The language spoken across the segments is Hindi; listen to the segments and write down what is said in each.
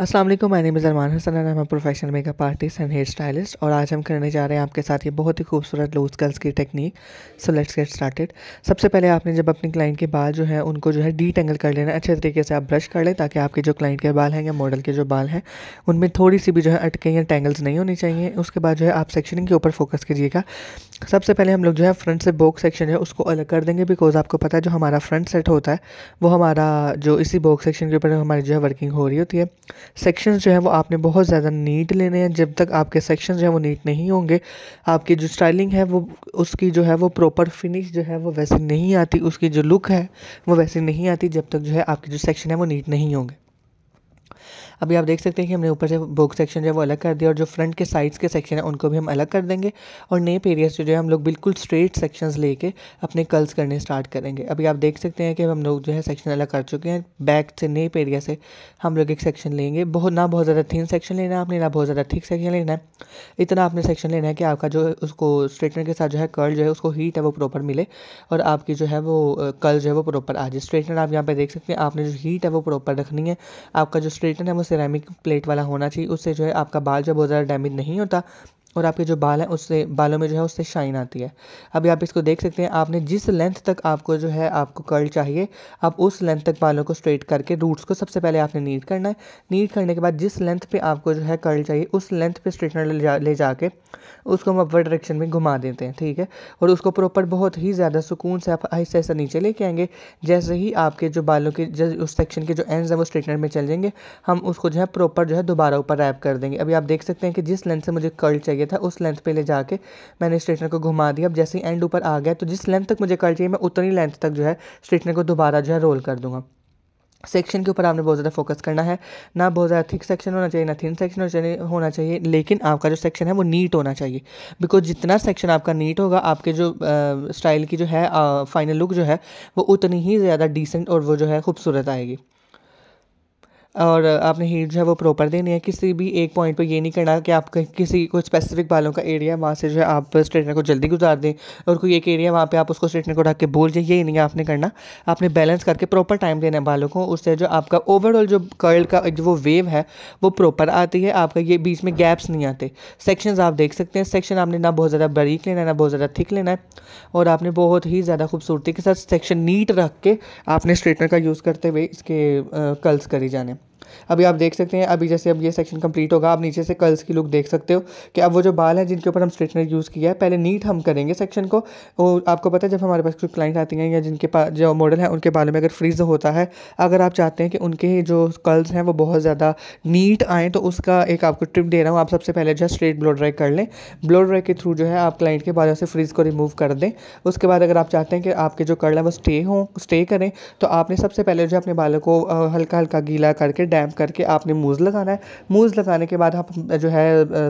अस्सलाम वालेकुम my name is Arman Hasan and मैं professional makeup artist and hair stylist और आज हम करने जा रहे हैं आपके साथ ये बहुत ही खूबसूरत लूज गर्ल्स की technique so let's get started सबसे पहले आपने जब अपने क्लाइंट के बाल जो है उनको जो है डी टेंगल कर लेना अच्छे तरीके से आप ब्रश कर लें ताकि आपके जो क्लाइंट के बाल हैं या मॉडल के जो बाल हैं उनमें थोड़ी सी भी जो है अटके या टेंगल्स नहीं होनी चाहिए उसके बाद जो है आप सेक्शनिंग के ऊपर फोकस कीजिएगा सबसे पहले हम लोग जो है फ्रंट से बॉक्स सेक्शन है उसको अलग कर देंगे बिकॉज आपको पता है जो हमारा फ्रंट सेट होता है वो हमारा जो इसी बॉक्स सेक्शन के ऊपर हमारी जो है वर्किंग हो रही होती है सेक्शंस जो है वो आपने बहुत ज़्यादा नीट लेने हैं जब तक आपके सेक्शंस जो है वो नीट नहीं होंगे आपकी जो स्टाइलिंग है वो उसकी जो है वो प्रॉपर फिनिश जो है वो वैसे नहीं आती उसकी जो लुक है वो वैसे नहीं आती जब तक जो है आपके जो सेक्शन है वो नीट नहीं होंगे अभी आप देख सकते हैं कि हमने ऊपर से बुक सेक्शन जो है वो अलग कर दिया और जो फ्रंट के साइड्स के सेक्शन है उनको भी हम अलग कर देंगे और नेप पेरियस जो है हम लोग बिल्कुल स्ट्रेट सेक्शन लेके अपने कर्ल्स करने स्टार्ट करेंगे अभी आप देख सकते हैं कि हम लोग जो है सेक्शन अलग कर चुके हैं बैक से नेप एरिया से हम लोग एक सेक्शन लेंगे बहुत ना बहुत ज़्यादा थिन सेक्शन लेना है आपने ना बहुत ज़्यादा थिक सेक्शन लेना है इतना आपने सेक्शन लेना है कि आपका जो है उसको स्ट्रेटनर के साथ जो है कर्ल जो है उसको हीट है वो प्रॉपर मिले और आपकी जो है वो कर्ल जो है वो प्रॉपर आ जाए स्ट्रेटनर आप यहाँ पर देख सकते हैं आपने जो हीट है वो प्रॉपर रखनी है आपका जो स्ट्रेटनर है वो सिरेमिक प्लेट वाला होना चाहिए उससे जो है आपका बाल जो बहुत ज़्यादा डैमेज नहीं होता और आपके जो बाल हैं उससे बालों में जो है उससे शाइन आती है अभी आप इसको देख सकते हैं आपने जिस लेंथ तक आपको जो है आपको कर्ल चाहिए आप उस लेंथ तक बालों को स्ट्रेट करके रूट्स को सबसे पहले आपने नीट करना है नीट करने के बाद जिस लेंथ पे आपको जो है कर्ल चाहिए उस लेंथ पे स्ट्रेटनर ले जा ले जाके उसको हम अपवर्ड डायरेक्शन में घुमा देते हैं ठीक है और उसको प्रॉपर बहुत ही ज़्यादा सुकून से आप आहिस्ता आहिस्ता नीचे लेके आएंगे जैसे ही आपके जो बालों के उस सेक्शन के जो एंड्स हैं वो स्ट्रेटनर में चल जाएंगे हम उसको जो है प्रॉपर जो है दोबारा ऊपर रैप कर देंगे अभी आप देख सकते हैं कि जिस लेंथ से मुझे कर्ल चाहिए चाहिए था उस लेंथ पे ले जाके मैंने स्ट्रेटनर को घुमा दिया अब जैसे ही एंड ऊपर आ गया तो जिस लेंथ तक मुझे कट चाहिए मैं उतनी लेंथ तक जो है स्ट्रेटनर को दोबारा जो है रोल कर दूंगा सेक्शन के ऊपर आपने बहुत ज़्यादा फोकस करना है ना बहुत ज़्यादा थिक सेक्शन होना चाहिए ना थिन सेक्शन होना चाहिए लेकिन आपका जो सेक्शन है वो नीट होना चाहिए बिकॉज जितना सेक्शन आपका नीट होगा आपके जो स्टाइल की जो है फाइनल लुक जो है वो उतनी ही ज़्यादा डिसेंट और वो जो है खूबसूरत आएगी और आपने हीट जो है वो प्रॉपर देनी है किसी भी एक पॉइंट पर ये नहीं करना कि आप किसी को स्पेसिफिक बालों का एरिया वहाँ से जो है आप स्ट्रेटनर को जल्दी गुजार दें और कोई एक एरिया वहाँ पे आप उसको स्ट्रेटनर को रख के भूल जाए ये नहीं आपने करना आपने बैलेंस करके प्रॉपर टाइम देना है बालों को उससे जो आपका ओवरऑल जो कर्ल का जो वो वेव है वो प्रॉपर आती है आपका ये बीच में गैप्स नहीं आते सेक्शन आप देख सकते हैं सेक्शन आपने ना बहुत ज़्यादा बारीक लेना है ना बहुत ज़्यादा थिक लेना है और आपने बहुत ही ज़्यादा खूबसूरती के साथ सेक्शन नीट रख के आपने स्ट्रेटनर का यूज़ करते हुए इसके कर्ल्स करी जाने अभी आप देख सकते हैं अभी जैसे अब ये सेक्शन कंप्लीट होगा आप नीचे से कर्ल्स की लुक देख सकते हो कि अब वो जो बाल हैं जिनके ऊपर हम स्ट्रेटनर यूज़ किया है पहले नीट हम करेंगे सेक्शन को वो आपको पता है जब हमारे पास कुछ क्लाइंट आती हैं या जिनके पास जो मॉडल हैं उनके बालों में अगर फ्रीज होता है अगर आप चाहते हैं कि उनके जो कर्ल्स हैं वो बहुत ज़्यादा नीट आएँ तो उसका एक आपको ट्रिप दे रहा हूँ आप सबसे पहले जो है स्ट्रेट ब्लो ड्राई कर लें ब्लो ड्राई के थ्रू जो है आप क्लाइंट के बालों से फ्रीज़ को रिमूव कर दें उसके बाद अगर आप चाहते हैं कि आपके जो कर्ल हैं वो स्टे हों स्टे करें तो आपने सबसे पहले जो अपने बालों को हल्का हल्का गीला करके डैम्प करके आपने मूज लगाना है मूज लगाने के बाद आप जो है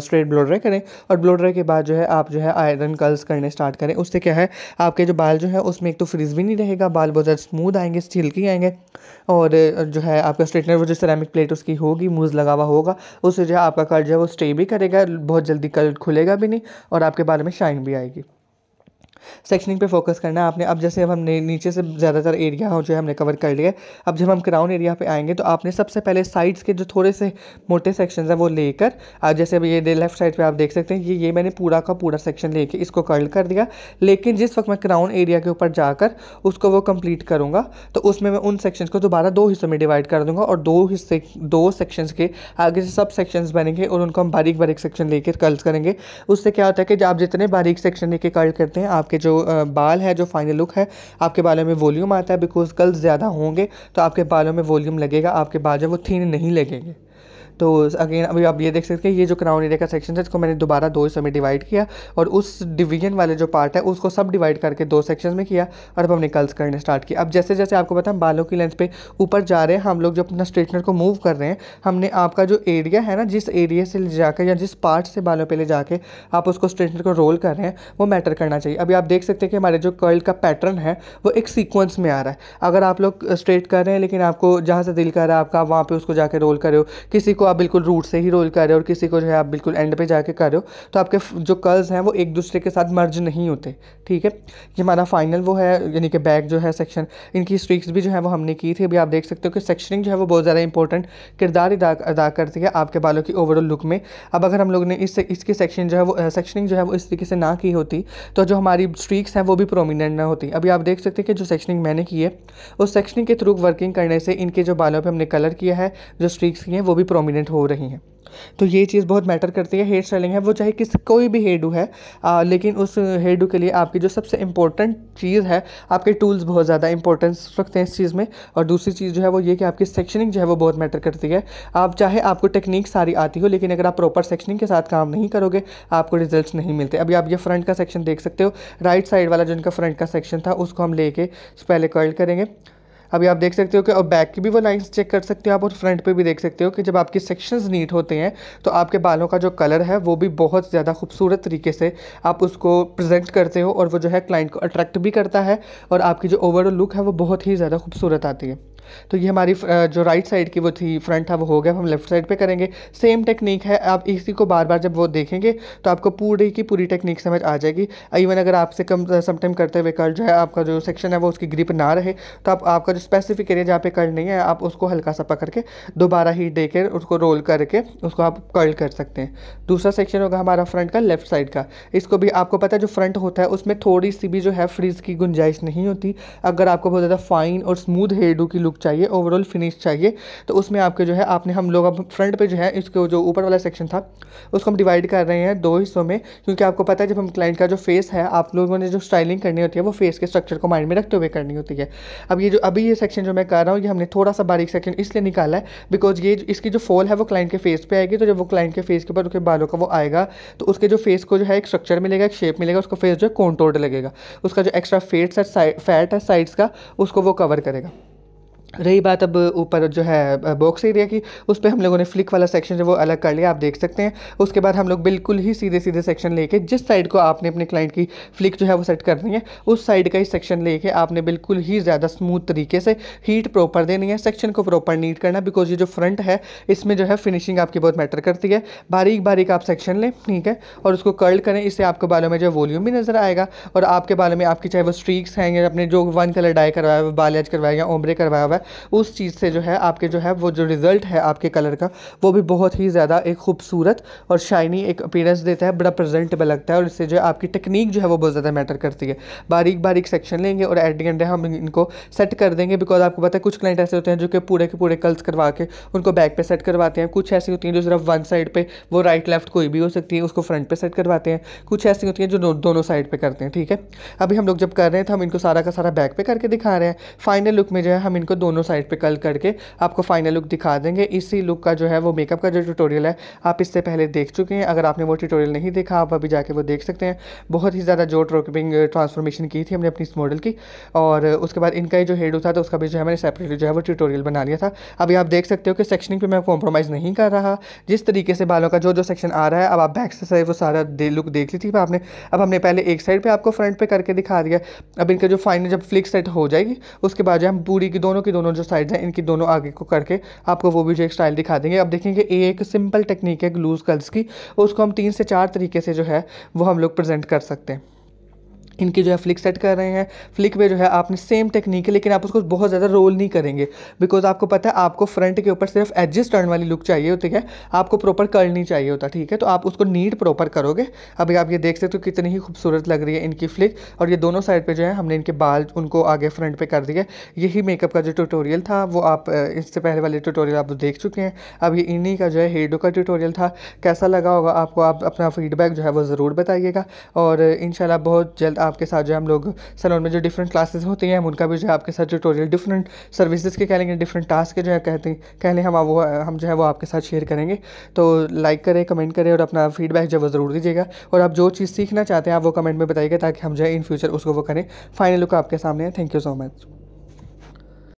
स्ट्रेट ब्लो ड्राई करें और ब्लो ड्राई के बाद जो है आप जो है आयरन कर्ल्स करने स्टार्ट करें उससे क्या है आपके जो बाल जो है उसमें एक तो फ्रीज भी नहीं रहेगा बाल बहुत ज़्यादा स्मूद आएंगे की आएंगे और जो है आपका स्ट्रेटनर वो जो सिरेमिक प्लेट उसकी होगी मूज लगा हुआ होगा उससे जो है आपका कल जो है वो स्टे भी करेगा बहुत जल्दी कल खुलेगा भी नहीं और आपके बाल में शाइन भी आएगी सेक्शनिंग पे फोकस करना है आपने अब जैसे अब हमने नीचे से ज़्यादातर एरिया हो जो है हमने कवर कर लिया अब जब हम क्राउन एरिया पे आएंगे तो आपने सबसे पहले साइड्स के जो थोड़े से मोटे सेक्शंस हैं वो लेकर आप जैसे अब ये लेफ्ट साइड पे आप देख सकते हैं ये ये मैंने पूरा का पूरा सेक्शन लेके इसको कर्ल कर दिया लेकिन जिस वक्त मैं क्राउन एरिया के ऊपर जाकर उसको वो कंप्लीट करूँगा तो उसमें मैं उन सेक्शंस को दोबारा दो हिस्सों में डिवाइड कर दूँगा और दो हिस्से दो सेक्शन के आगे से सब सेक्शन बनेंगे और उनको हम बारीक बारीक सेक्शन लेकर कर्ल्स करेंगे उससे क्या होता है कि आप जितने बारीक सेक्शन लेके कर्ल करते हैं आप आपके जो बाल है जो फाइनल लुक है आपके बालों में वॉल्यूम आता है बिकॉज कल ज़्यादा होंगे तो आपके बालों में वॉल्यूम लगेगा आपके बाल जो वो थीन नहीं लगेंगे तो अगेन अभी आप ये देख सकते हैं ये जो क्राउन एरिया का सेक्शन है इसको मैंने दोबारा दो हिस्सों में डिवाइड किया और उस डिवीजन वाले जो पार्ट है उसको सब डिवाइड करके दो सेक्शन में किया और अब हमने कल्स करने स्टार्ट किया अब जैसे जैसे आपको पता हम बालों की लेंथ पर ऊपर जा रहे हैं हम लोग जो अपना स्ट्रेटनर को मूव कर रहे हैं हमने आपका जो एरिया है ना जिस एरिया से ले जाकर या जिस पार्ट से बालों पर ले जाकर आप उसको स्ट्रेटनर को रोल कर रहे हैं वो मैटर करना चाहिए अभी आप देख सकते हैं कि हमारे जो कर्ल का पैटर्न है वो एक सीक्वेंस में आ रहा है अगर आप लोग स्ट्रेट कर रहे हैं लेकिन आपको जहाँ से दिल कर रहा है आपका वहाँ पर उसको जाकर रोल कर रहे हो किसी को आप बिल्कुल रूट से ही रोल कर रहे हो और किसी को जो है आप बिल्कुल एंड पे जाके कर रहे हो तो आपके जो कर्ल्स हैं वो एक दूसरे के साथ मर्ज नहीं होते ठीक है ये हमारा फाइनल वो है यानी कि बैक जो है सेक्शन इनकी स्ट्रिक्स भी जो है वो हमने की थी अभी आप देख सकते हो कि सेक्शनिंग जो है वो बहुत ज़्यादा इंपॉर्टेंट किरदार अदा करती है आपके बालों की ओवरऑल लुक में अब अगर हम लोग ने इससे इसकी सेक्शन जो है वो सेक्शनिंग जो है वो इस तरीके से ना की होती तो जो हमारी स्ट्रीक्स हैं वो भी प्रोमिनेंट ना होती अभी आप देख सकते हैं कि जो सेक्शनिंग मैंने की है उस सेक्शनिंग के थ्रू वर्किंग करने से इनके जो बालों पर हमने कलर किया है जो स्ट्रीक्स की हैं वो भी प्रोमिनेंट डोमिनेंट हो रही हैं तो ये चीज़ बहुत मैटर करती है हेयर स्टाइलिंग है वो चाहे किस कोई भी हेयर डू है आ, लेकिन उस हेयर डू के लिए आपकी जो सबसे इंपॉर्टेंट चीज़ है आपके टूल्स बहुत ज़्यादा इंपॉर्टेंस रखते हैं इस चीज़ में और दूसरी चीज़ जो है वो ये कि आपकी सेक्शनिंग जो है वो बहुत मैटर करती है आप चाहे आपको टेक्निक सारी आती हो लेकिन अगर आप प्रॉपर सेक्शनिंग के साथ काम नहीं करोगे आपको रिजल्ट नहीं मिलते अभी आप ये फ्रंट का सेक्शन देख सकते हो राइट साइड वाला जो इनका फ्रंट का सेक्शन था उसको हम लेके पहले कर्ल करेंगे अभी आप देख सकते हो कि और बैक की भी वो लाइंस चेक कर सकते हो आप और फ्रंट पे भी देख सकते हो कि जब आपके सेक्शंस नीट होते हैं तो आपके बालों का जो कलर है वो भी बहुत ज़्यादा खूबसूरत तरीके से आप उसको प्रेजेंट करते हो और वो जो है क्लाइंट को अट्रैक्ट भी करता है और आपकी जो ओवरऑल लुक है वो बहुत ही ज़्यादा खूबसूरत आती है तो ये हमारी जो राइट साइड की वो थी फ्रंट था वो हो गया हम लेफ्ट साइड पे करेंगे सेम टेक्निक है आप इसी को बार बार जब वो देखेंगे तो आपको पूरी की पूरी टेक्निक समझ आ जाएगी इवन अगर आपसे कम समटाइम करते हुए कर्ल जो है आपका जो सेक्शन है वो उसकी ग्रिप ना रहे तो आप आपका जो स्पेसिफिक एरिया जहाँ पे कर्ल नहीं है आप उसको हल्का सा पकड़ के दोबारा ही दे उसको रोल करके उसको आप कर्ल कर सकते हैं दूसरा सेक्शन होगा हमारा फ्रंट का लेफ्ट साइड का इसको भी आपको पता है जो फ्रंट होता है उसमें थोड़ी सी भी जो है फ्रीज की गुंजाइश नहीं होती अगर आपको बहुत ज़्यादा फाइन और स्मूथ हेयर की लुक लुक चाहिए ओवरऑल फिनिश चाहिए तो उसमें आपके जो है आपने हम लोग अब फ्रंट पे जो है इसके जो ऊपर वाला सेक्शन था उसको हम डिवाइड कर रहे हैं दो हिस्सों में क्योंकि आपको पता है जब हम क्लाइंट का जो फेस है आप लोगों ने जो स्टाइलिंग करनी होती है वो फेस के स्ट्रक्चर को माइंड में रखते हुए करनी होती है अब ये जो अभी ये सेक्शन जो मैं कर रहा हूँ ये हमने थोड़ा सा बारीक सेक्शन इसलिए निकाला है बिकॉज ये इसकी जो फॉल है वो क्लाइंट के फेस पर आएगी तो जब वो क्लाइंट के फेस के ऊपर उसके बालों का वो आएगा तो उसके जो फेस को जो है एक स्ट्रक्चर मिलेगा एक शेप मिलेगा उसको फेस जो है कॉन्टोर्ड लगेगा उसका जो एक्स्ट्रा फेट्स है फैट है साइड्स का उसको वो कवर करेगा रही बात अब ऊपर जो है बॉक्स एरिया की उस पर हम लोगों ने फ्लिक वाला सेक्शन जो वो अलग कर लिया आप देख सकते हैं उसके बाद हम लोग बिल्कुल ही सीधे सीधे सेक्शन लेके जिस साइड को आपने अपने क्लाइंट की फ्लिक जो है वो सेट करनी है उस साइड का ही सेक्शन लेके आपने बिल्कुल ही ज़्यादा स्मूथ तरीके से हीट प्रॉपर देनी है सेक्शन को प्रॉपर नीट करना बिकॉज ये जो फ्रंट है इसमें जो है फिनिशिंग आपकी बहुत मैटर करती है बारीक बारीक आप सेक्शन लें ठीक है और उसको कर्ल करें इससे आपके बालों में जो वॉल्यूम भी नज़र आएगा और आपके बालों में आपकी चाहे वो स्ट्रीक्स हैं या अपने जो वन कलर डाई करवाया हुआ बाल एज करवाया या ओमरे करवाया हुआ है उस चीज़ से जो है आपके जो है वो जो रिज़ल्ट है आपके कलर का वो भी बहुत ही ज़्यादा एक खूबसूरत और शाइनी एक अपीरेंस देता है बड़ा प्रजेंटेबल लगता है और इससे जो है आपकी टेक्निक जो है वो बहुत ज़्यादा मैटर करती है बारीक बारीक सेक्शन लेंगे और एट दी एंड हम इनको सेट कर देंगे बिकॉज आपको पता है कुछ क्लाइंट ऐसे होते हैं जो कि पूरे के पूरे कल्स करवा के उनको बैक पर सेट करवाते हैं कुछ ऐसी होती हैं जो सिर्फ वन साइड पर वो राइट लेफ्ट कोई भी हो सकती है उसको फ्रंट पर सेट करवाते हैं कुछ ऐसी होती हैं जो दोनों साइड पर करते हैं ठीक है अभी हम लोग जब कर रहे हैं तो हम इनको सारा का सारा बैक पर करके दिखा रहे हैं फाइनल लुक में जो है हम इनको दोनों दोनों साइड पे कल करके आपको फाइनल लुक दिखा देंगे इसी लुक का जो है वो मेकअप का जो ट्यूटोरियल है आप इससे पहले देख चुके हैं अगर आपने वो ट्यूटोरियल नहीं देखा आप अभी जाके वो देख सकते हैं बहुत ही ज़्यादा जो ट्रोकिंग ट्रांसफॉर्मेशन की थी हमने अपनी इस मॉडल की और उसके बाद इनका ही जो हेड था तो उसका भी जो है मैंने सेपरेटली जो है वो ट्यूटोरियल बना लिया था अभी आप देख सकते हो कि सेक्शनिंग पर मैं कॉम्प्रोमाइज़ नहीं कर रहा जिस तरीके से बालों का जो जो सेक्शन आ रहा है अब आप बैक से वो सारा लुक देख ली थी आपने अब हमने पहले एक साइड पर आपको फ्रंट पर करके दिखा दिया अब इनका जो फाइनल जब फ्लिक सेट हो जाएगी उसके बाद जो हम पूरी की दोनों की दोनों जो साइड हैं इनकी दोनों आगे को करके आपको वो भी जो एक स्टाइल दिखा देंगे अब देखेंगे ये एक सिंपल टेक्निक है ग्लूज कल्स की उसको हम तीन से चार तरीके से जो है वो हम लोग प्रेजेंट कर सकते हैं इनकी जो है फ्लिक सेट कर रहे हैं फ्लिक पे जो है आपने सेम टेक्निक है लेकिन आप उसको बहुत ज़्यादा रोल नहीं करेंगे बिकॉज आपको पता है आपको फ्रंट के ऊपर सिर्फ एडजस्ट करने वाली लुक चाहिए होती है आपको प्रॉपर कर्ल नहीं चाहिए होता ठीक है तो आप उसको नीट प्रॉपर करोगे अभी आप ये देख सकते हो तो कितनी ही खूबसूरत लग रही है इनकी फ्लिक और ये दोनों साइड पर जो है हमने इनके बाल उनको आगे फ्रंट पर कर दिया यही मेकअप का जो टूटोरियल था वो आप इससे पहले वाले टूटोरियल आप देख चुके हैं अब ये इन्हीं का जो है हेडो का ट्यूटोरियल था कैसा लगा होगा आपको आप अपना फीडबैक जो है वो ज़रूर बताइएगा और इन बहुत जल्द आप आपके साथ जो हम लोग सलोन में जो डिफरेंट क्लासेस होती हैं हम उनका भी जो है आपके साथ ट्यूटोरियल डिफरेंट सर्विसेज के कह लेंगे डिफरेंट टास्क के जो है कहते कह लें हम वो हम जो है वो आपके साथ शेयर करेंगे तो लाइक करें कमेंट करें और अपना फीडबैक जो है ज़रूर दीजिएगा और आप जो चीज़ सीखना चाहते हैं आप वो कमेंट में बताइएगा ताकि हम जो है इन फ्यूचर उसको वो करें फाइनल लुक आपके सामने है थैंक यू सो मच